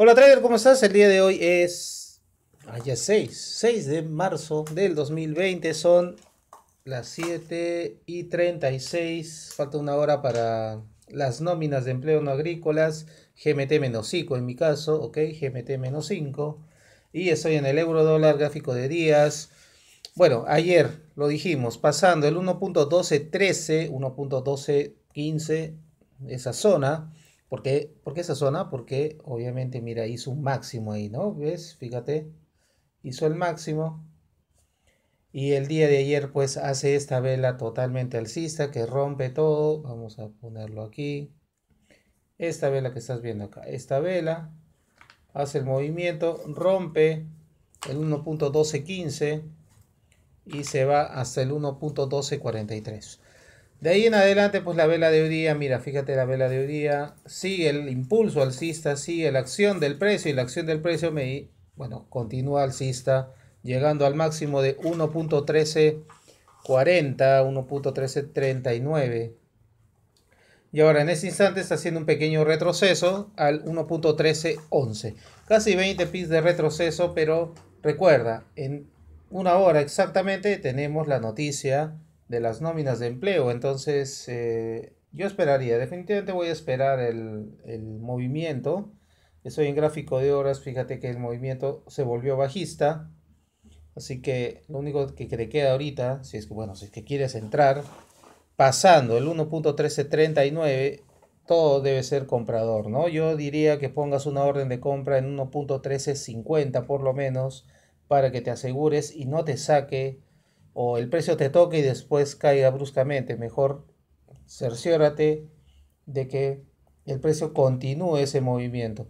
Hola Trader, ¿cómo estás? El día de hoy es... Ah, ya 6, 6 de marzo del 2020, son las 7 y 36, falta una hora para las nóminas de empleo no agrícolas, GMT-5 en mi caso, ok, GMT-5, y estoy en el euro dólar gráfico de días. Bueno, ayer lo dijimos, pasando el 1.1213, 1.1215, esa zona, ¿Por qué, esa zona? Porque obviamente, mira, hizo un máximo ahí, ¿no? ¿Ves? Fíjate, hizo el máximo. Y el día de ayer, pues, hace esta vela totalmente alcista que rompe todo. Vamos a ponerlo aquí. Esta vela que estás viendo acá, esta vela hace el movimiento, rompe el 1.1215 y se va hasta el 1.1243. De ahí en adelante, pues la vela de hoy día, mira, fíjate la vela de hoy día, sigue el impulso alcista, sigue la acción del precio y la acción del precio, me, bueno, continúa alcista, llegando al máximo de 1.1340, 1.1339. Y ahora en ese instante está haciendo un pequeño retroceso al 1.1311. Casi 20 pips de retroceso, pero recuerda, en una hora exactamente tenemos la noticia de las nóminas de empleo. Entonces, eh, yo esperaría, definitivamente voy a esperar el, movimiento. Estoy en gráfico de horas, fíjate que el movimiento se volvió bajista. Así que lo único que te queda ahorita, si es que, bueno, si es que quieres entrar, pasando el 1.1339, todo debe ser comprador, ¿no? Yo diría que pongas una orden de compra en 1.1350 por lo menos para que te asegures y no te saque o el precio te toque y después caiga bruscamente. Mejor cerciórate de que el precio continúe ese movimiento.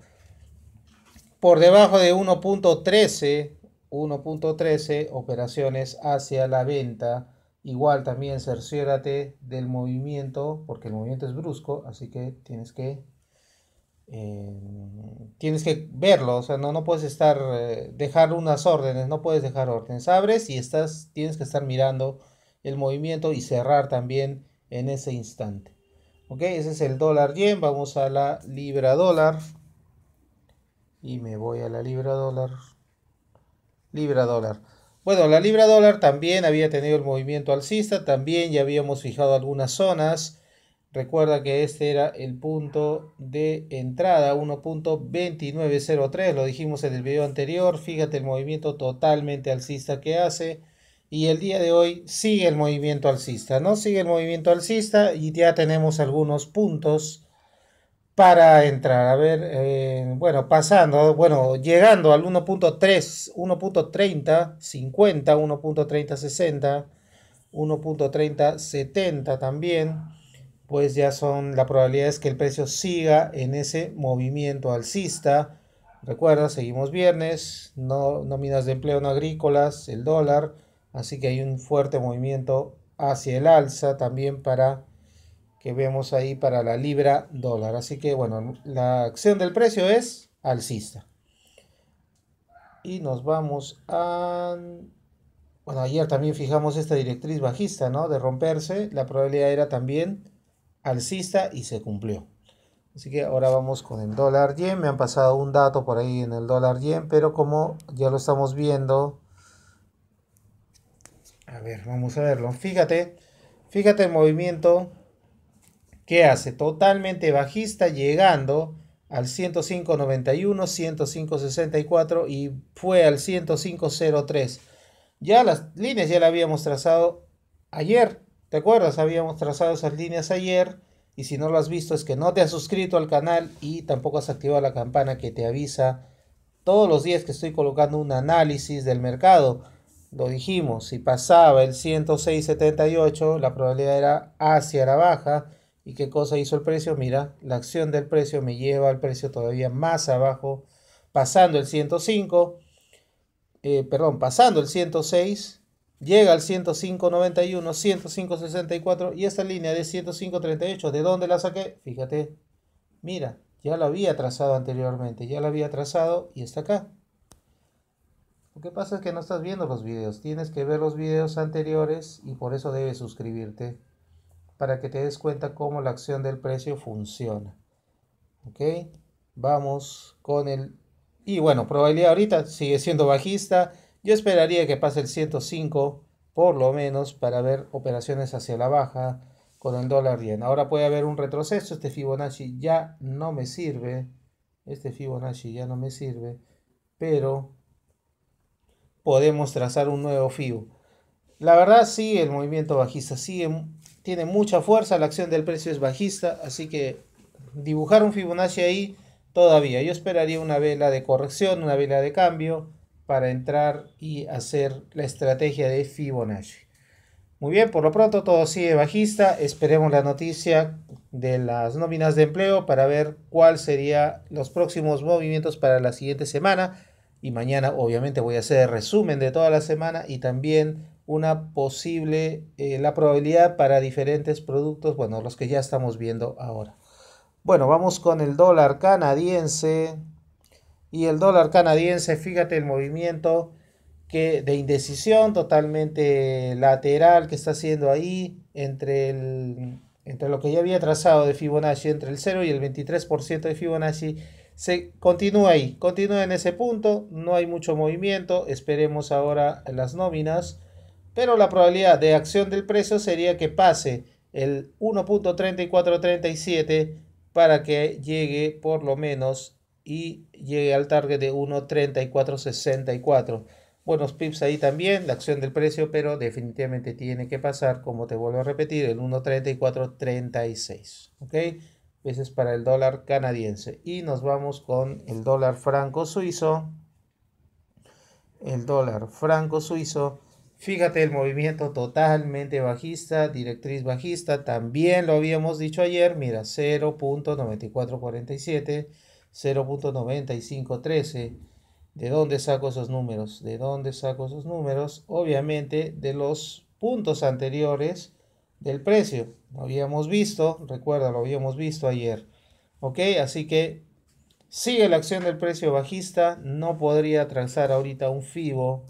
Por debajo de 1.13, 1.13 operaciones hacia la venta. Igual también cerciórate del movimiento, porque el movimiento es brusco, así que tienes que eh, tienes que verlo, o sea, no, no puedes estar, eh, dejar unas órdenes, no puedes dejar órdenes. Abres y estás, tienes que estar mirando el movimiento y cerrar también en ese instante. Ok, ese es el dólar yen, vamos a la libra dólar. Y me voy a la libra dólar. Libra dólar. Bueno, la libra dólar también había tenido el movimiento alcista, también ya habíamos fijado algunas zonas Recuerda que este era el punto de entrada 1.2903, lo dijimos en el video anterior, fíjate el movimiento totalmente alcista que hace y el día de hoy sigue el movimiento alcista, ¿no? Sigue el movimiento alcista y ya tenemos algunos puntos para entrar. A ver, eh, bueno, pasando, bueno, llegando al 1.3, 1.30, 50, 1.30, 60, 1.30, 70 también pues ya son la probabilidad es que el precio siga en ese movimiento alcista. Recuerda, seguimos viernes, no nóminas de empleo no agrícolas, el dólar, así que hay un fuerte movimiento hacia el alza también para que vemos ahí para la libra dólar. Así que bueno, la acción del precio es alcista. Y nos vamos a bueno, ayer también fijamos esta directriz bajista, ¿no? De romperse, la probabilidad era también alcista y se cumplió. Así que ahora vamos con el dólar yen. Me han pasado un dato por ahí en el dólar yen, pero como ya lo estamos viendo, a ver, vamos a verlo. Fíjate, fíjate el movimiento que hace totalmente bajista llegando al 105.91, 105.64 y fue al 105.03. Ya las líneas ya las habíamos trazado ayer. ¿Te acuerdas? Habíamos trazado esas líneas ayer y si no lo has visto es que no te has suscrito al canal y tampoco has activado la campana que te avisa todos los días que estoy colocando un análisis del mercado. Lo dijimos, si pasaba el 106.78 la probabilidad era hacia la baja. ¿Y qué cosa hizo el precio? Mira, la acción del precio me lleva al precio todavía más abajo, pasando el 105, eh, perdón, pasando el 106 llega al 105.91, 105.64 y esta línea de 105.38, ¿de dónde la saqué? Fíjate, mira, ya la había trazado anteriormente, ya la había trazado y está acá. Lo que pasa es que no estás viendo los videos, tienes que ver los videos anteriores y por eso debes suscribirte para que te des cuenta cómo la acción del precio funciona. ¿Ok? Vamos con el... Y bueno, probabilidad ahorita sigue siendo bajista. Yo esperaría que pase el 105 por lo menos para ver operaciones hacia la baja con el dólar yen. Ahora puede haber un retroceso, este Fibonacci ya no me sirve, este Fibonacci ya no me sirve, pero podemos trazar un nuevo FIBO. La verdad sí, el movimiento bajista tiene mucha fuerza, la acción del precio es bajista, así que dibujar un Fibonacci ahí todavía. Yo esperaría una vela de corrección, una vela de cambio para entrar y hacer la estrategia de Fibonacci. Muy bien, por lo pronto todo sigue bajista. Esperemos la noticia de las nóminas de empleo para ver cuál serían los próximos movimientos para la siguiente semana. Y mañana obviamente voy a hacer el resumen de toda la semana y también una posible, eh, la probabilidad para diferentes productos, bueno, los que ya estamos viendo ahora. Bueno, vamos con el dólar canadiense. Y el dólar canadiense, fíjate el movimiento que, de indecisión totalmente lateral que está haciendo ahí entre, el, entre lo que ya había trazado de Fibonacci, entre el 0 y el 23% de Fibonacci. Se continúa ahí, continúa en ese punto, no hay mucho movimiento, esperemos ahora las nóminas, pero la probabilidad de acción del precio sería que pase el 1.3437 para que llegue por lo menos y llegué al target de 1.3464. Buenos pips ahí también, la acción del precio, pero definitivamente tiene que pasar, como te vuelvo a repetir, el 1.3436. ¿Ok? Ese es para el dólar canadiense. Y nos vamos con el dólar franco suizo. El dólar franco suizo. Fíjate el movimiento totalmente bajista, directriz bajista. También lo habíamos dicho ayer, mira, 0.9447. 0.9513. ¿De dónde saco esos números? ¿De dónde saco esos números? Obviamente de los puntos anteriores del precio. Lo habíamos visto, recuerda, lo habíamos visto ayer. ¿Ok? Así que sigue la acción del precio bajista. No podría trazar ahorita un FIBO.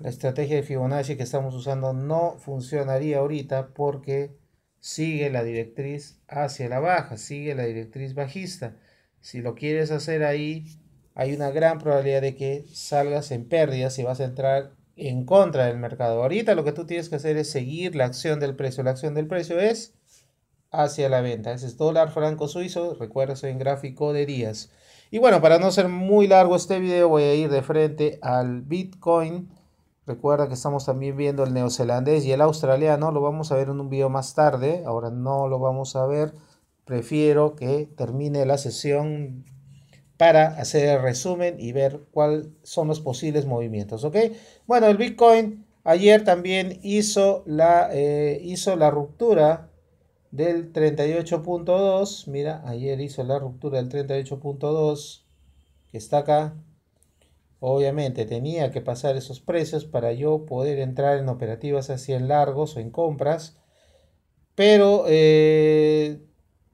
La estrategia de Fibonacci que estamos usando no funcionaría ahorita porque sigue la directriz hacia la baja, sigue la directriz bajista. Si lo quieres hacer ahí, hay una gran probabilidad de que salgas en pérdidas y vas a entrar en contra del mercado. Ahorita lo que tú tienes que hacer es seguir la acción del precio. La acción del precio es hacia la venta. Ese es dólar franco suizo. Recuerda, soy en gráfico de días. Y bueno, para no ser muy largo este video, voy a ir de frente al Bitcoin. Recuerda que estamos también viendo el neozelandés y el australiano. Lo vamos a ver en un video más tarde. Ahora no lo vamos a ver prefiero que termine la sesión para hacer el resumen y ver cuáles son los posibles movimientos. ¿ok? Bueno, el Bitcoin ayer también hizo la, eh, hizo la ruptura del 38.2. Mira, ayer hizo la ruptura del 38.2 que está acá. Obviamente tenía que pasar esos precios para yo poder entrar en operativas así en largos o en compras. Pero eh,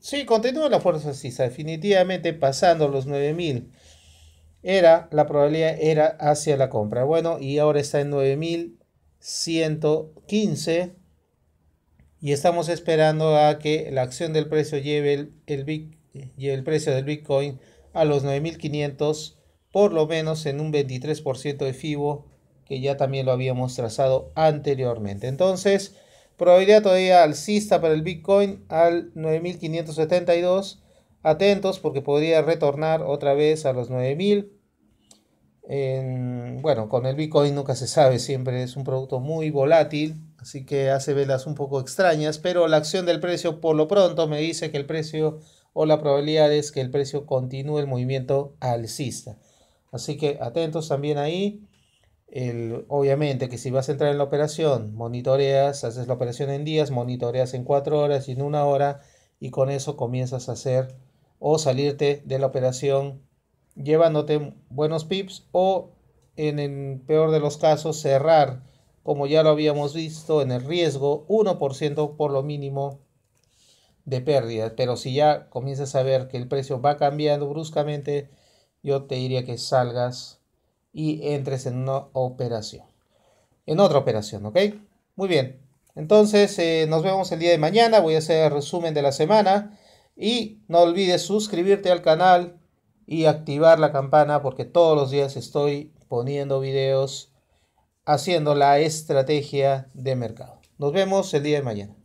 Sí, continúa la fuerza así, definitivamente pasando los 9000. Era, la probabilidad era hacia la compra. Bueno, y ahora está en 9115. Y estamos esperando a que la acción del precio lleve el, el, lleve el precio del Bitcoin a los 9500, por lo menos en un 23% de FIBO, que ya también lo habíamos trazado anteriormente. Entonces, Probabilidad todavía alcista para el Bitcoin al 9572. Atentos porque podría retornar otra vez a los 9000. bueno, con el Bitcoin nunca se sabe, siempre es un producto muy volátil, así que hace velas un poco extrañas, pero la acción del precio por lo pronto me dice que el precio o la probabilidad es que el precio continúe el movimiento alcista. Así que atentos también ahí. El, obviamente que si vas a entrar en la operación, monitoreas, haces la operación en días, monitoreas en cuatro horas y en una hora y con eso comienzas a hacer o salirte de la operación llevándote buenos pips o en el peor de los casos cerrar como ya lo habíamos visto en el riesgo 1% por lo mínimo de pérdida pero si ya comienzas a ver que el precio va cambiando bruscamente yo te diría que salgas y entres en una operación. En otra operación, ¿ok? Muy bien. Entonces, eh, nos vemos el día de mañana. Voy a hacer el resumen de la semana. Y no olvides suscribirte al canal y activar la campana porque todos los días estoy poniendo videos haciendo la estrategia de mercado. Nos vemos el día de mañana.